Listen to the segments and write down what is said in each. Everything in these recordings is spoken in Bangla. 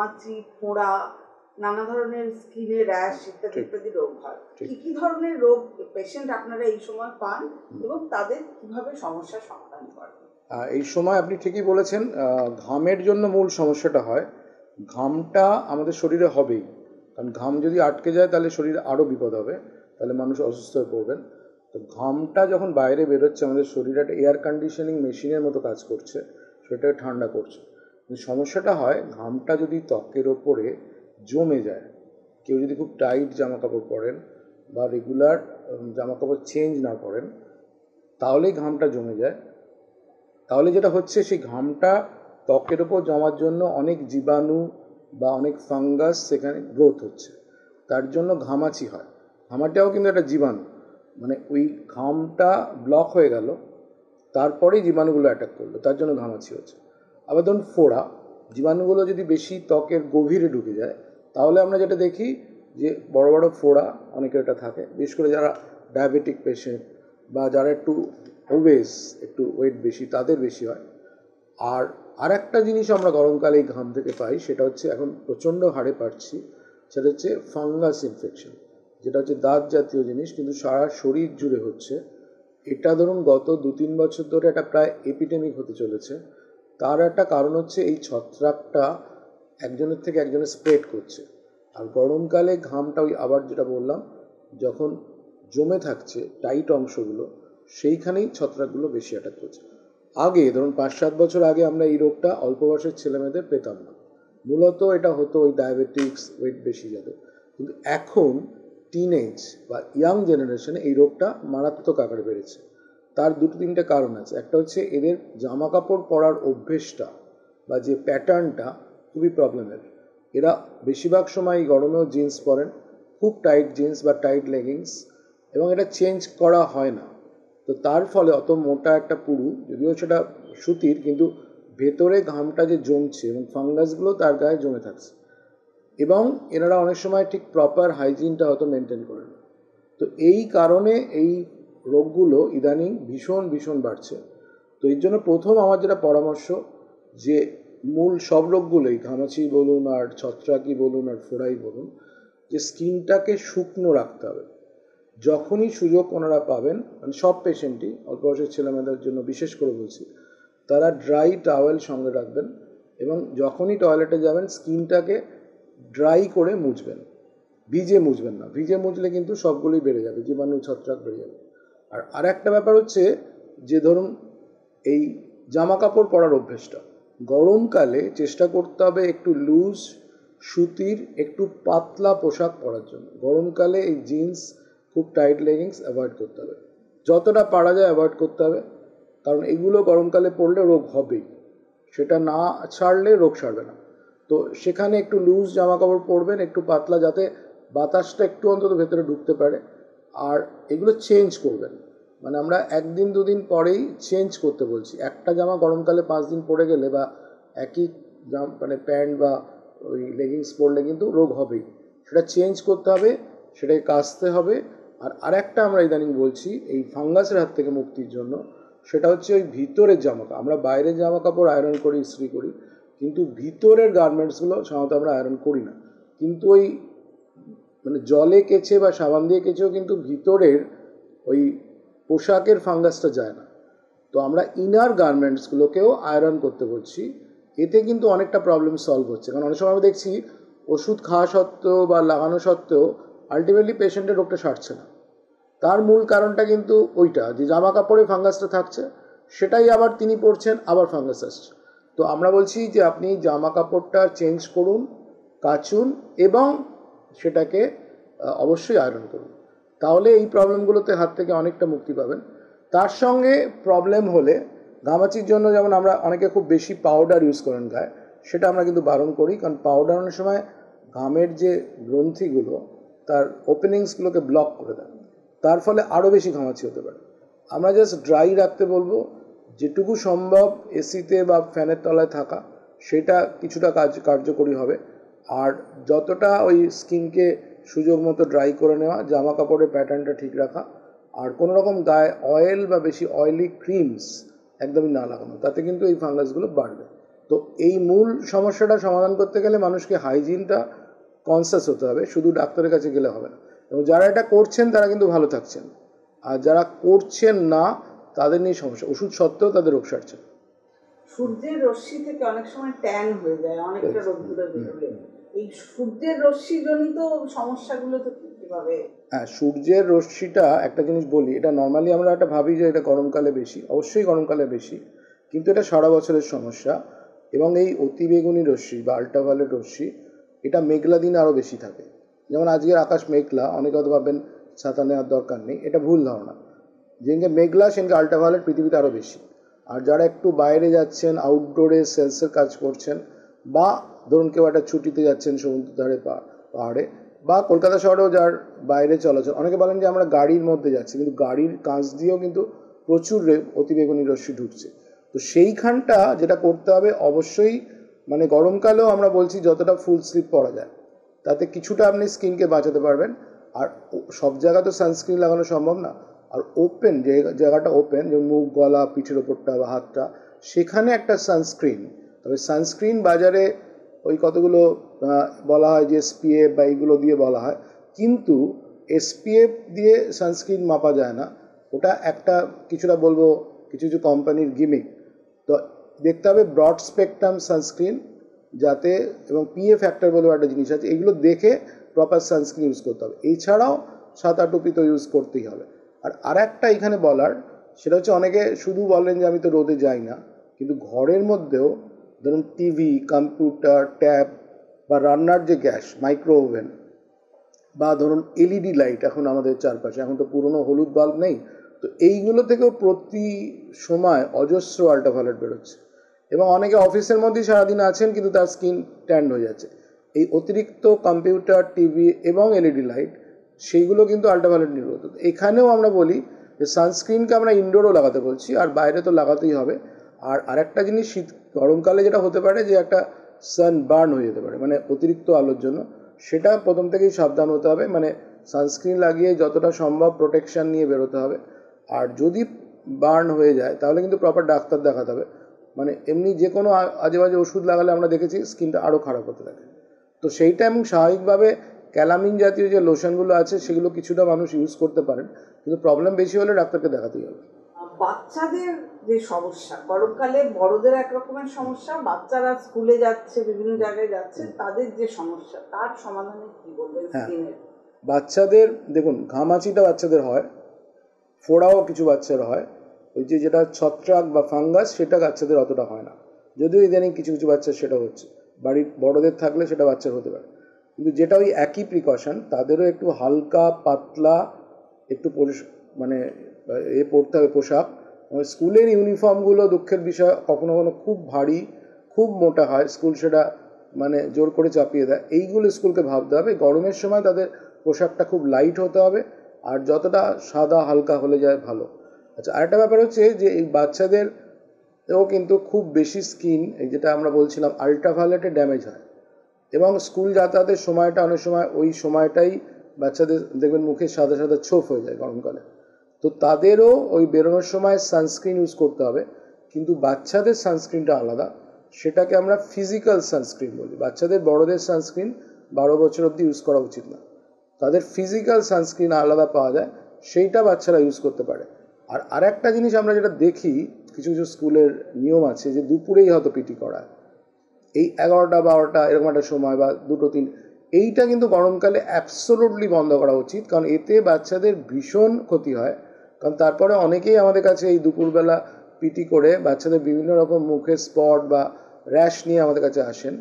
ঘামাচি ফোঁড়া নানা ধরনের স্কিনে র্যাশ ইত্যাদি ইত্যাদি রোগ হয় কি কি ধরনের রোগ পেশেন্ট আপনারা এই সময় পান এবং তাদের কিভাবে সমস্যার সমাধান করেন এই সময় আপনি ঠিকই বলেছেন ঘামের জন্য মূল সমস্যাটা হয় ঘামটা আমাদের শরীরে হবেই কারণ ঘাম যদি আটকে যায় তাহলে শরীর আরও বিপদ হবে তাহলে মানুষ অসুস্থ হয়ে পড়বেন তো ঘামটা যখন বাইরে বেরোচ্ছে আমাদের শরীরে একটা এয়ার কন্ডিশনিং মেশিনের মতো কাজ করছে সেটাকে ঠান্ডা করছে সমস্যাটা হয় ঘামটা যদি ত্বকের ওপরে জমে যায় কেউ যদি খুব টাইট জামা কাপড় পরেন বা রেগুলার জামা কাপড় চেঞ্জ না করেন তাহলেই ঘামটা জমে যায় তাহলে যেটা হচ্ছে সেই ঘামটা ত্বকের ওপর জমার জন্য অনেক জীবাণু বা অনেক ফাঙ্গাস সেখানে গ্রোথ হচ্ছে তার জন্য ঘামাচি হয় ঘামাটাও কিন্তু একটা জীবাণু মানে ওই ঘামটা ব্লক হয়ে গেল তারপরেই জীবাণুগুলো অ্যাটাক করলো তার জন্য ঘামাচি হচ্ছে আবার ধরুন ফোড়া জীবাণুগুলো যদি বেশি ত্বকের গভীরে ঢুকে যায় তাহলে আমরা যেটা দেখি যে বড় বড় ফোড়া অনেকের এটা থাকে বিশেষ করে যারা ডায়াবেটিক পেশেন্ট বা যারা একটু ওবেস একটু ওয়েট বেশি তাদের বেশি হয় আর আর একটা জিনিস আমরা গরমকালে এই ঘাম থেকে পাই সেটা হচ্ছে এখন প্রচণ্ড হারে পাচ্ছি সেটা হচ্ছে ফাঙ্গাস ইনফেকশন যেটা হচ্ছে দাঁত জাতীয় জিনিস কিন্তু সারা শরীর জুড়ে হচ্ছে এটা ধরুন গত দু তিন বছর ধরে এটা প্রায় এপিডেমিক হতে চলেছে তার একটা কারণ হচ্ছে এই ছত্রাকটা একজনের থেকে একজনে স্প্রেড করছে আর গরমকালে ঘামটা ওই আবার যেটা বললাম যখন জমে থাকছে টাইট অংশগুলো সেইখানেই ছত্রাকগুলো বেশি অ্যাটাক করছে আগে ধরুন পাঁচ সাত বছর আগে আমরা এই রোগটা অল্প বয়সের ছেলেমেয়েদের পেতাম না মূলত এটা হতো ওই ডায়াবেটিক্স ওয়েট বেশি যাদের কিন্তু এখন টিনেজ বা ইয়াং জেনারেশনে এই রোগটা মারাত্মক আকারে বেড়েছে তার দুটো তিনটে কারণ আছে একটা হচ্ছে এদের জামা কাপড় পরার অভ্যেসটা বা যে প্যাটার্নটা খুবই প্রবলেমের এরা বেশিরভাগ সময় গরমেও জিন্স পরেন খুব টাইট জিন্স বা টাইট লেগিংস এবং এটা চেঞ্জ করা হয় না তো তার ফলে অত মোটা একটা পুরু যদিও সেটা সুতির কিন্তু ভেতরে ঘামটা যে জমছে এবং ফাঙ্গাসগুলো তার গায়ে জমে থাকছে এবং এনারা অনেক সময় ঠিক প্রপার হাইজিনটা হয়তো মেনটেন করেন তো এই কারণে এই রোগগুলো ইদানিং ভীষণ ভীষণ বাড়ছে তো এর জন্য প্রথম আমার যেটা পরামর্শ যে মূল সব রোগগুলোই ঘামাচি বলুন আর ছত্রাকি বলুন আর ফোড়াই বলুন যে স্কিনটাকে শুকনো রাখতে হবে যখনই সুযোগ ওনারা পাবেন মানে সব পেশেন্টই অল্প বয়সের ছেলেমেয়েদের জন্য বিশেষ করে বলছি তারা ড্রাই টাওয়েল সঙ্গে রাখবেন এবং যখনই টয়লেটে যাবেন স্কিনটাকে ড্রাই করে মুছবেন ভিজে মুছবেন না ভিজে মুছলে কিন্তু সবগুলোই বেড়ে যাবে জীবাণু ছত্রাক বেড়ে যাবে আর আর একটা ব্যাপার হচ্ছে যে ধরুন এই জামা কাপড় পরার অভ্যেসটা গরমকালে চেষ্টা করতে হবে একটু লুজ সুতির একটু পাতলা পোশাক পরার জন্য গরমকালে এই জিন্স খুব টাইট লেগিংস অ্যাভয়েড করতে হবে যতটা পারা যায় অ্যাভয়েড করতে হবে কারণ এগুলো গরমকালে পরলে রোগ হবেই সেটা না ছাড়লে রোগ সারবে না তো সেখানে একটু লুজ জামা কাপড় পরবেন একটু পাতলা যাতে বাতাসটা একটু অন্তত ভেতরে ঢুকতে পারে আর এগুলো চেঞ্জ করবেন মানে আমরা একদিন দুদিন পরেই চেঞ্জ করতে বলছি একটা জামা গরমকালে পাঁচ দিন পরে গেলে বা একই জাম মানে প্যান্ট বা ওই লেগিংস পরলে কিন্তু রোগ হবেই সেটা চেঞ্জ করতে হবে সেটাকে কাচতে হবে আর আরেকটা আমরা ইদানিং বলছি এই ফাঙ্গাসের হাত থেকে মুক্তির জন্য সেটা হচ্ছে ওই ভিতরের জামা কাপড় আমরা বাইরের জামা কাপড় আয়রন করি ইস্ত্রি করি কিন্তু ভিতরের গার্মেন্টসগুলো সাধারণত আমরা আয়রন করি না কিন্তু ওই মানে জলে কেচে বা সাবান দিয়ে কেচেও কিন্তু ভিতরের ওই পোশাকের ফাঙ্গাসটা যায় না তো আমরা ইনার গার্মেন্টসগুলোকেও আয়রন করতে বলছি এতে কিন্তু অনেকটা প্রবলেম সলভ হচ্ছে কারণ অনেক সময় আমরা দেখছি ওষুধ খাওয়া সত্ত্বেও বা লাগানো সত্ত্বেও আলটিমেটলি পেশেন্টের রোগটা সারছে না তার মূল কারণটা কিন্তু ওইটা যে জামা কাপড়ে ফাঙ্গাসটা থাকছে সেটাই আবার তিনি পড়ছেন আবার ফাঙ্গাস আসছে তো আমরা বলছি যে আপনি জামা কাপড়টা চেঞ্জ করুন কাচুন এবং সেটাকে অবশ্যই আয়রন করুন তাহলে এই প্রবলেমগুলোতে হাত থেকে অনেকটা মুক্তি পাবেন তার সঙ্গে প্রবলেম হলে ঘামাচির জন্য যেমন আমরা অনেকে খুব বেশি পাউডার ইউজ করেন গায়ে সেটা আমরা কিন্তু বারণ করি কারণ পাউডার অনেক সময় ঘামের যে গ্রন্থিগুলো তার ওপেনিংসগুলোকে ব্লক করে দেয় তার ফলে আরও বেশি ঘামাচি হতে পারে আমরা জাস্ট ড্রাই রাখতে বলবো যেটুকু সম্ভব এসিতে বা ফ্যানের তলায় থাকা সেটা কিছুটা কাজ কার্যকরী হবে আর যতটা ওই স্কিনকে সুযোগ মতো ড্রাই করে নেওয়া জামা কাপড়ের প্যাটার্নটা ঠিক রাখা আর কোনো রকম গায়ে অয়েল বা বেশি অয়েলি ক্রিমস একদমই না লাগানো তাতে কিন্তু এই ফাঙ্গাসগুলো বাড়বে তো এই মূল সমস্যাটা সমাধান করতে গেলে মানুষকে হাইজিনটা কনসাস হতে হবে শুধু ডাক্তারের কাছে গেলে হবে না এবং যারা এটা করছেন তারা কিন্তু ভালো থাকছেন আর যারা করছেন না তাদের নিয়ে সমস্যা ওষুধ সত্ত্বেও তাদের রোগ সারছে সূর্যের রশ্মি থেকে অনেক সময় ট্যান হয়ে যায় অনেকটা রোদ্দুরে বেরোলে এই সূর্যের জনিত সমস্যাগুলো তো কিভাবে হ্যাঁ সূর্যের রশ্মিটা একটা জিনিস বলি এটা নর্মালি আমরা একটা ভাবি যে এটা গরমকালে বেশি অবশ্যই গরমকালে বেশি কিন্তু এটা সারা বছরের সমস্যা এবং এই অতিবেগুনি রশ্মি বা আল্ট্রাভায়োলেট রশ্মি এটা মেঘলা দিনে আরও বেশি থাকে যেমন আজকের আকাশ মেঘলা অনেকে হয়তো ভাববেন ছাতা নেওয়ার দরকার নেই এটা ভুল ধারণা যেদিনকে মেঘলা সেদিনকে আল্ট্রাভায়োলেট পৃথিবীতে আরও বেশি আর যারা একটু বাইরে যাচ্ছেন আউটডোরে সেলসের কাজ করছেন বা ধরুন কেউ একটা ছুটিতে যাচ্ছেন সমুদ্র ধারে পাহাড়ে বা কলকাতা শহরেও যার বাইরে চলাচল অনেকে বলেন যে আমরা গাড়ির মধ্যে যাচ্ছি কিন্তু গাড়ির কাঁচ দিয়েও কিন্তু প্রচুর অতিবেগুনি রশ্মি ঢুকছে তো সেইখানটা যেটা করতে হবে অবশ্যই মানে গরমকালেও আমরা বলছি যতটা ফুল স্লিপ পরা যায় তাতে কিছুটা আপনি স্কিনকে বাঁচাতে পারবেন আর সব জায়গা তো সানস্ক্রিন লাগানো সম্ভব না আর ওপেন যে জায়গাটা ওপেন যেমন মুখ গলা পিঠের ওপরটা বা হাতটা সেখানে একটা সানস্ক্রিন তবে সানস্ক্রিন বাজারে ওই কতগুলো বলা হয় যে এসপিএফ বা এইগুলো দিয়ে বলা হয় কিন্তু এসপিএফ দিয়ে সানস্ক্রিন মাপা যায় না ওটা একটা কিছুটা বলবো কিছু কিছু কোম্পানির গিমিক তো দেখতে হবে ব্রড স্পেকট্রাম সানস্ক্রিন যাতে এবং পিএ ফ্যাক্টর বলবো একটা জিনিস আছে এগুলো দেখে প্রপার সানস্ক্রিন ইউজ করতে হবে এছাড়াও সাত টুপি তো ইউজ করতেই হবে আর আর একটা এখানে বলার সেটা হচ্ছে অনেকে শুধু বলেন যে আমি তো রোদে যাই না কিন্তু ঘরের মধ্যেও ধরুন টিভি কম্পিউটার ট্যাব বা রান্নার যে গ্যাস মাইক্রো ওভেন বা ধরুন এলইডি লাইট এখন আমাদের চারপাশে এখন তো পুরনো হলুদ বাল্ব নেই তো এইগুলো থেকেও প্রতি সময় অজস্র আল্ট্রাভায়োলেট বেরোচ্ছে এবং অনেকে অফিসের মধ্যেই সারাদিন আছেন কিন্তু তার স্কিন ট্যান্ড হয়ে যাচ্ছে এই অতিরিক্ত কম্পিউটার টিভি এবং এলইডি লাইট সেইগুলো কিন্তু আল্ট্রাভায়োলেট নির্গত এখানেও আমরা বলি যে সানস্ক্রিনকে আমরা ইনডোরও লাগাতে বলছি আর বাইরে তো লাগাতেই হবে আর আরেকটা জিনিস শীত গরমকালে যেটা হতে পারে যে একটা সান বার্ন হয়ে যেতে পারে মানে অতিরিক্ত আলোর জন্য সেটা প্রথম থেকেই সাবধান হতে হবে মানে সানস্ক্রিন লাগিয়ে যতটা সম্ভব প্রোটেকশান নিয়ে বেরোতে হবে আর যদি বার্ন হয়ে যায় তাহলে কিন্তু প্রপার ডাক্তার দেখাতে হবে মানে এমনি যে কোনো আজে ওষুধ লাগালে আমরা দেখেছি স্কিনটা আরও খারাপ হতে থাকে তো সেইটা এবং স্বাভাবিকভাবে ক্যালামিন জাতীয় যে লোশনগুলো আছে সেগুলো কিছুটা মানুষ ইউজ করতে পারেন কিন্তু প্রবলেম বেশি হলে ডাক্তারকে দেখাতেই হবে বাচ্চাদের যে সমস্যা গরমকালে বড়দের একরকমের সমস্যা বাচ্চারা স্কুলে যাচ্ছে বিভিন্ন জায়গায় যাচ্ছে তাদের যে সমস্যা তার সমাধানে কি বলবেন হ্যাঁ। বাচ্চাদের দেখুন ঘামাচিটা বাচ্চাদের হয় ফোড়াও কিছু বাচ্চার হয় ওই যে যেটা ছত্রাক বা ফাঙ্গাস সেটা বাচ্চাদের অতটা হয় না যদিও ইদানিং কিছু কিছু বাচ্চার সেটা হচ্ছে বাড়ির বড়দের থাকলে সেটা বাচ্চার হতে পারে কিন্তু যেটা ওই একই প্রিকশন তাদেরও একটু হালকা পাতলা একটু মানে এ পরতে হবে পোশাক স্কুলের ইউনিফর্মগুলো দুঃখের বিষয় কখনো কখনো খুব ভারী খুব মোটা হয় স্কুল সেটা মানে জোর করে চাপিয়ে দেয় এইগুলো স্কুলকে ভাবতে হবে গরমের সময় তাদের পোশাকটা খুব লাইট হতে হবে আর যতটা সাদা হালকা হলে যায় ভালো আচ্ছা আরেকটা ব্যাপার হচ্ছে যে এই বাচ্চাদেরও কিন্তু খুব বেশি স্কিন এই যেটা আমরা বলছিলাম আল্ট্রাভায়োলেটে ড্যামেজ হয় এবং স্কুল যাতায়াতের সময়টা অনেক সময় ওই সময়টাই বাচ্চাদের দেখবেন মুখে সাদা সাদা ছোপ হয়ে যায় গরমকালে তো তাদেরও ওই বেরোনোর সময় সানস্ক্রিন ইউজ করতে হবে কিন্তু বাচ্চাদের সানস্ক্রিনটা আলাদা সেটাকে আমরা ফিজিক্যাল সানস্ক্রিন বলি বাচ্চাদের বড়দের সানস্ক্রিন বারো বছর অবধি ইউজ করা উচিত না তাদের ফিজিক্যাল সানস্ক্রিন আলাদা পাওয়া যায় সেইটা বাচ্চারা ইউজ করতে পারে আর আরেকটা জিনিস আমরা যেটা দেখি কিছু কিছু স্কুলের নিয়ম আছে যে দুপুরেই হয়তো পিটি করায় এই এগারোটা বারোটা এরকম একটা সময় বা দুটো তিন এইটা কিন্তু গরমকালে অ্যাবসোলুটলি বন্ধ করা উচিত কারণ এতে বাচ্চাদের ভীষণ ক্ষতি হয় কারণ তারপরে অনেকেই আমাদের কাছে এই দুপুরবেলা পিটি করে বাচ্চাদের বিভিন্ন রকম মুখে স্পট বা র্যাশ নিয়ে আমাদের কাছে আসেন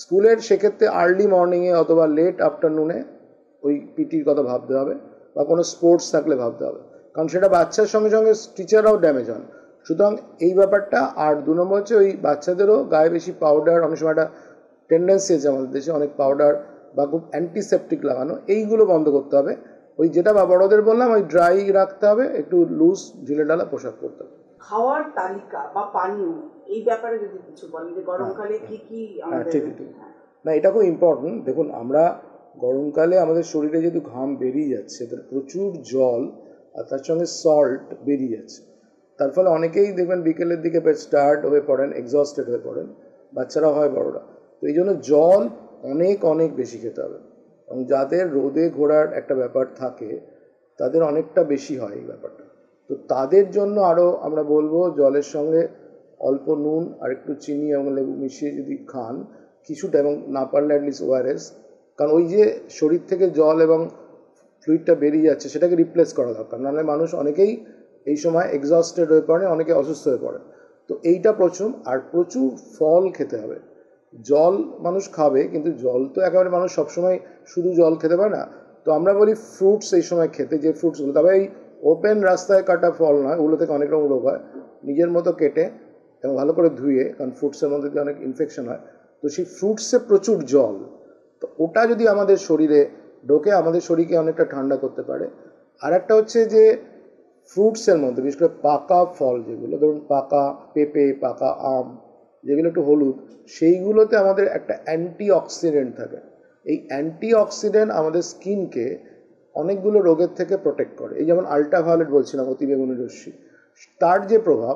স্কুলের সেক্ষেত্রে আর্লি মর্নিংয়ে অথবা লেট আফটারনুনে ওই পিটির কথা ভাবতে হবে বা কোনো স্পোর্টস থাকলে ভাবতে হবে কারণ সেটা বাচ্চার সঙ্গে সঙ্গে টিচাররাও ড্যামেজ হন সুতরাং এই ব্যাপারটা আর দু নম্বর হচ্ছে ওই বাচ্চাদেরও গায়ে বেশি পাউডার অনেক সময় একটা টেন্ডেন্সি আছে আমাদের দেশে অনেক পাউডার বা খুব অ্যান্টিসেপটিক লাগানো এইগুলো বন্ধ করতে হবে ওই যেটা বা বড়দের বললাম ওই ড্রাই রাখতে হবে একটু লুজ ঢিলে ডালা পোশাক করতে হবে খাওয়ার তালিকা বা পানীয় এই ব্যাপারে যদি কিছু বলেন যে গরমকালে হ্যাঁ, কি হ্যাঁ। কি ঠিক হ্যাঁ, ঠিক না এটা খুব ইম্পর্টেন্ট দেখুন আমরা গরমকালে আমাদের শরীরে যেহেতু ঘাম বেরিয়ে যাচ্ছে প্রচুর জল আর তার সঙ্গে সল্ট বেরিয়ে যাচ্ছে তার ফলে অনেকেই দেখবেন বিকেলের দিকে বেশ হয়ে পড়েন এক্সস্টেড হয়ে পড়েন বাচ্চারা হয় বড়রা তো এই জন্য জল অনেক অনেক বেশি খেতে হবে এবং যাদের রোদে ঘোরার একটা ব্যাপার থাকে তাদের অনেকটা বেশি হয় এই ব্যাপারটা তো তাদের জন্য আরও আমরা বলবো জলের সঙ্গে অল্প নুন আর একটু চিনি এবং লেবু মিশিয়ে যদি খান কিছুটা এবং না পারলে অ্যাটলিস্ট ওয়ারেস কারণ ওই যে শরীর থেকে জল এবং ফ্লুইডটা বেরিয়ে যাচ্ছে সেটাকে রিপ্লেস করা দরকার নাহলে মানুষ অনেকেই এই সময় এক্সস্টেড হয়ে পড়ে অনেকে অসুস্থ হয়ে পড়ে তো এইটা প্রচুর আর প্রচুর ফল খেতে হবে জল মানুষ খাবে কিন্তু জল তো একেবারে মানুষ সবসময় শুধু জল খেতে পারে না তো আমরা বলি ফ্রুটস এই সময় খেতে যে ফ্রুটসগুলো তবে এই ওপেন রাস্তায় কাটা ফল নয় ওগুলো থেকে অনেক রকম রোগ হয় নিজের মতো কেটে এবং ভালো করে ধুয়ে কারণ ফ্রুটসের মধ্যে অনেক ইনফেকশন হয় তো সেই ফ্রুটসে প্রচুর জল তো ওটা যদি আমাদের শরীরে ঢোকে আমাদের শরীরকে অনেকটা ঠান্ডা করতে পারে আর একটা হচ্ছে যে ফ্রুটসের মধ্যে বিশেষ করে পাকা ফল যেগুলো ধরুন পাকা পেঁপে পাকা আম যেগুলো একটু হলুদ সেইগুলোতে আমাদের একটা অ্যান্টি অক্সিডেন্ট থাকে এই অ্যান্টি অক্সিডেন্ট আমাদের স্কিনকে অনেকগুলো রোগের থেকে প্রোটেক্ট করে এই যেমন আল্ট্রাভায়োলেট বলছিলাম অতিবেগুনি রশ্মি তার যে প্রভাব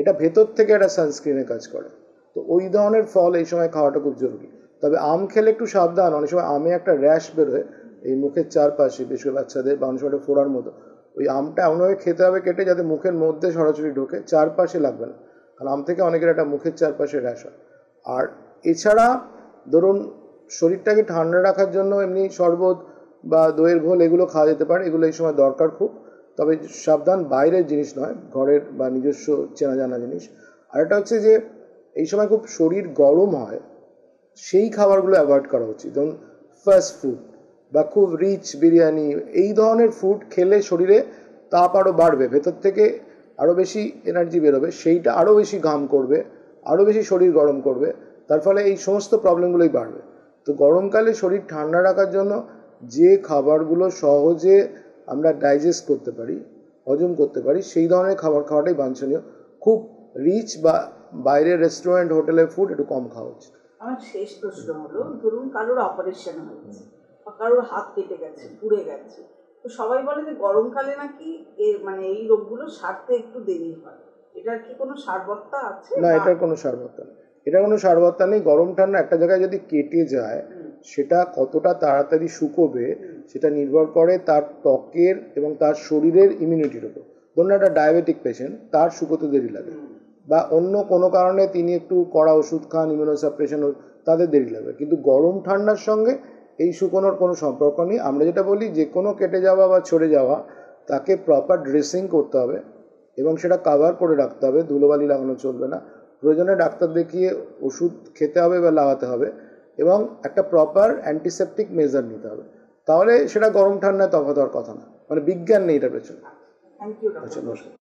এটা ভেতর থেকে একটা সানস্ক্রিনে কাজ করে তো ওই ধরনের ফল এই সময় খাওয়াটা খুব জরুরি তবে আম খেলে একটু সাবধান অনেক সময় আমে একটা র্যাশ বেরোয় এই মুখের চারপাশে বেশি বাচ্চাদের বা অনেক সময় ফোড়ার মতো ওই আমটা এমনভাবে খেতে হবে কেটে যাতে মুখের মধ্যে সরাসরি ঢোকে চারপাশে লাগবে না কারণ আম থেকে অনেকের একটা মুখের চারপাশে র্যাশ হয় আর এছাড়া ধরুন শরীরটাকে ঠান্ডা রাখার জন্য এমনি শরবত বা দইয়ের ঘোল এগুলো খাওয়া যেতে পারে এগুলো এই সময় দরকার খুব তবে সাবধান বাইরের জিনিস নয় ঘরের বা নিজস্ব চেনা জানা জিনিস আর এটা হচ্ছে যে এই সময় খুব শরীর গরম হয় সেই খাবারগুলো অ্যাভয়েড করা উচিত যেমন ফাস্ট ফুড বা খুব রিচ বিরিয়ানি এই ধরনের ফুড খেলে শরীরে তাপ আরও বাড়বে ভেতর থেকে আরও বেশি এনার্জি বেরোবে সেইটা আরও বেশি ঘাম করবে আরও বেশি শরীর গরম করবে তার ফলে এই সমস্ত প্রবলেমগুলোই বাড়বে তো গরমকালে শরীর ঠান্ডা রাখার জন্য যে খাবারগুলো সহজে আমরা ডাইজেস্ট করতে পারি হজম করতে পারি সেই ধরনের খাবার খাওয়াটাই বাঞ্ছনীয় খুব রিচ বা বাইরের রেস্টুরেন্ট হোটেলের ফুড একটু কম খাওয়া উচিত আমার শেষ প্রশ্ন হলো ধরুন কারোর অপারেশন হয়েছে কারোর হাত কেটে গেছে পুড়ে গেছে তো সবাই বলে যে গরমকালে নাকি এর মানে এই রোগগুলো সারতে একটু দেরি হয় এটার কি কোনো সারবত্তা আছে না এটার কোনো সারবত্তা নেই এটা কোনো সারবত্তা নেই গরম ঠান্ডা একটা জায়গায় যদি কেটে যায় সেটা কতটা তাড়াতাড়ি শুকোবে সেটা নির্ভর করে তার ত্বকের এবং তার শরীরের ইমিউনিটির উপর ধরুন একটা ডায়াবেটিক পেশেন্ট তার শুকোতে দেরি লাগে বা অন্য কোনো কারণে তিনি একটু কড়া ওষুধ খান ইমিউনোসাপ্রেশন তাদের দেরি লাগবে কিন্তু গরম ঠান্ডার সঙ্গে এই শুকোনোর কোনো সম্পর্ক নেই আমরা যেটা বলি যে কোনো কেটে যাওয়া বা ছড়ে যাওয়া তাকে প্রপার ড্রেসিং করতে হবে এবং সেটা কাভার করে রাখতে হবে ধুলোবালি লাগানো চলবে না প্রয়োজনে ডাক্তার দেখিয়ে ওষুধ খেতে হবে বা লাগাতে হবে এবং একটা প্রপার অ্যান্টিসেপটিক মেজার নিতে হবে তাহলে সেটা গরম ঠান্ডায় তফাত হওয়ার কথা না মানে বিজ্ঞান নেই এটার পেছনে আচ্ছা নমস্কার